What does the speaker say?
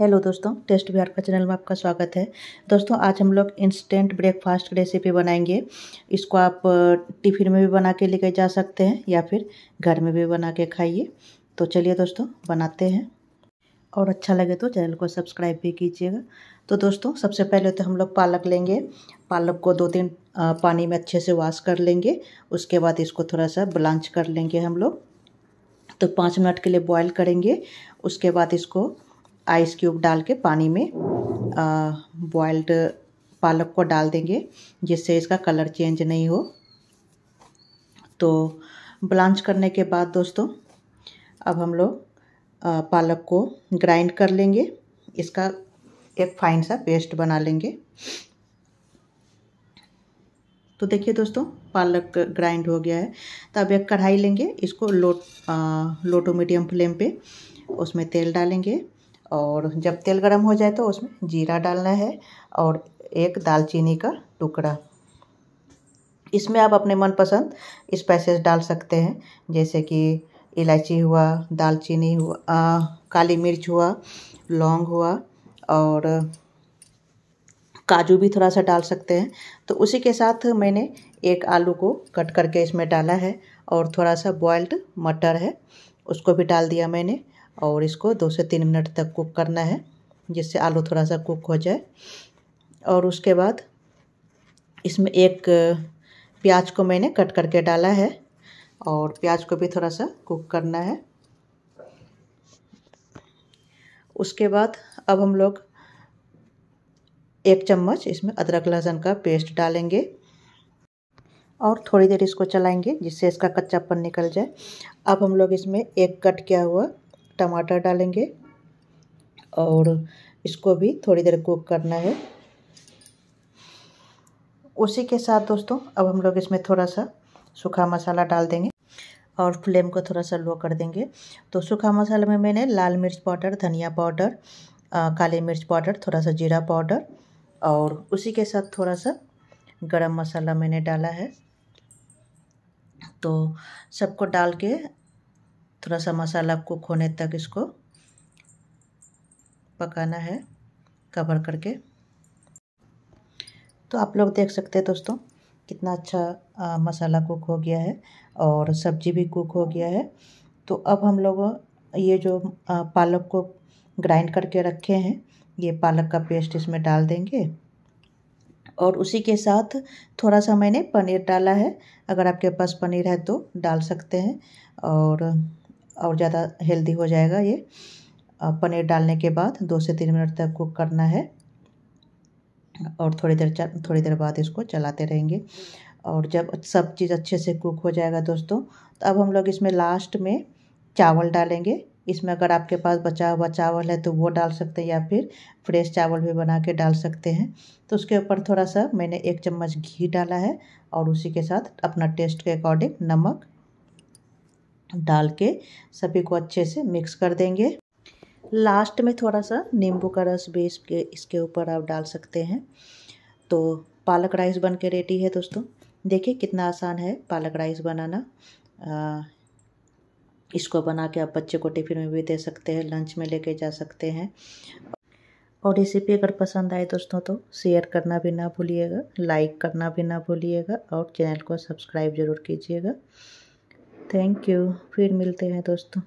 hello दोस्तों test Bihar का channel में आपका स्वागत है दोस्तों आज हम लोग इंस्टेंट ब्रेकफास्ट रेसिपी बनाएंगे इसको आप टिफिन में भी बना के लेके जा सकते हैं या फिर घर में भी बना के खाइए तो चलिए दोस्तों बनाते हैं और अच्छा लगे तो चैनल को सब्सक्राइब भी कीजिएगा तो दोस्तों सबसे पहले तो हम लोग पालक लेंगे पालक को दो तीन पानी में अच्छे से वॉश कर लेंगे उसके बाद इसको थोड़ा सा ब्लांच कर लेंगे हम लोग तो पाँच मिनट के लिए बॉयल करेंगे उसके बाद इसको आइस क्यूब डाल के पानी में बॉयल्ड पालक को डाल देंगे जिससे इसका कलर चेंज नहीं हो तो ब्लांच करने के बाद दोस्तों अब हम लोग पालक को ग्राइंड कर लेंगे इसका एक फाइन सा पेस्ट बना लेंगे तो देखिए दोस्तों पालक ग्राइंड हो गया है तो अब एक कढ़ाई लेंगे इसको low low to medium flame पे उसमें तेल डालेंगे और जब तेल गर्म हो जाए तो उसमें जीरा डालना है और एक दालचीनी का टुकड़ा इसमें आप अपने मनपसंद स्पाइसेस डाल सकते हैं जैसे कि इलायची हुआ दालचीनी हुआ आ, काली मिर्च हुआ लौंग हुआ और काजू भी थोड़ा सा डाल सकते हैं तो उसी के साथ मैंने एक आलू को कट करके इसमें डाला है और थोड़ा सा बॉयल्ड मटर है उसको भी डाल दिया मैंने और इसको दो से तीन मिनट तक कुक करना है जिससे आलू थोड़ा सा कुक हो जाए और उसके बाद इसमें एक प्याज को मैंने कट करके डाला है और प्याज को भी थोड़ा सा कुक करना है उसके बाद अब हम लोग एक चम्मच इसमें अदरक लहसुन का पेस्ट डालेंगे और थोड़ी देर इसको चलाएंगे जिससे इसका कच्चापन निकल जाए अब हम लोग इसमें एक कट किया हुआ टमाटर डालेंगे और इसको भी थोड़ी देर कुक करना है उसी के साथ दोस्तों अब हम लोग इसमें थोड़ा सा सूखा मसाला डाल देंगे और फ्लेम को थोड़ा सा लो कर देंगे तो सूखा मसाले में मैंने लाल मिर्च पाउडर धनिया पाउडर काली मिर्च पाउडर थोड़ा सा जीरा पाउडर और उसी के साथ थोड़ा सा गरम मसाला मैंने डाला है तो सबको डाल के थोड़ा सा मसाला आपको खोने तक इसको पकाना है कवर करके तो आप लोग देख सकते हैं दोस्तों कितना अच्छा आ, मसाला कुक हो गया है और सब्जी भी कुक हो गया है तो अब हम लोग ये जो आ, पालक को ग्राइंड करके रखे हैं ये पालक का पेस्ट इसमें डाल देंगे और उसी के साथ थोड़ा सा मैंने पनीर डाला है अगर आपके पास पनीर है तो डाल सकते हैं और और ज़्यादा हेल्दी हो जाएगा ये पनीर डालने के बाद दो से तीन मिनट तक कुक करना है और थोड़ी देर थोड़ी देर बाद इसको चलाते रहेंगे और जब सब चीज़ अच्छे से कुक हो जाएगा दोस्तों तो अब हम लोग इसमें लास्ट में चावल डालेंगे इसमें अगर आपके पास बचा हुआ चावल है तो वो डाल सकते हैं या फिर फ्रेश चावल भी बना के डाल सकते हैं तो उसके ऊपर थोड़ा सा मैंने एक चम्मच घी डाला है और उसी के साथ अपना टेस्ट के अकॉर्डिंग नमक डाल के सभी को अच्छे से मिक्स कर देंगे लास्ट में थोड़ा सा नींबू का रस भी इसके इसके ऊपर आप डाल सकते हैं तो पालक राइस बन के रेडी है दोस्तों देखिए कितना आसान है पालक राइस बनाना आ, इसको बना के आप बच्चे को टिफ़िन में भी दे सकते हैं लंच में लेके जा सकते हैं और रेसिपी अगर पसंद आए दोस्तों तो शेयर करना भी ना भूलिएगा लाइक करना भी ना भूलिएगा और चैनल को सब्सक्राइब ज़रूर कीजिएगा थैंक यू फिर मिलते हैं दोस्तों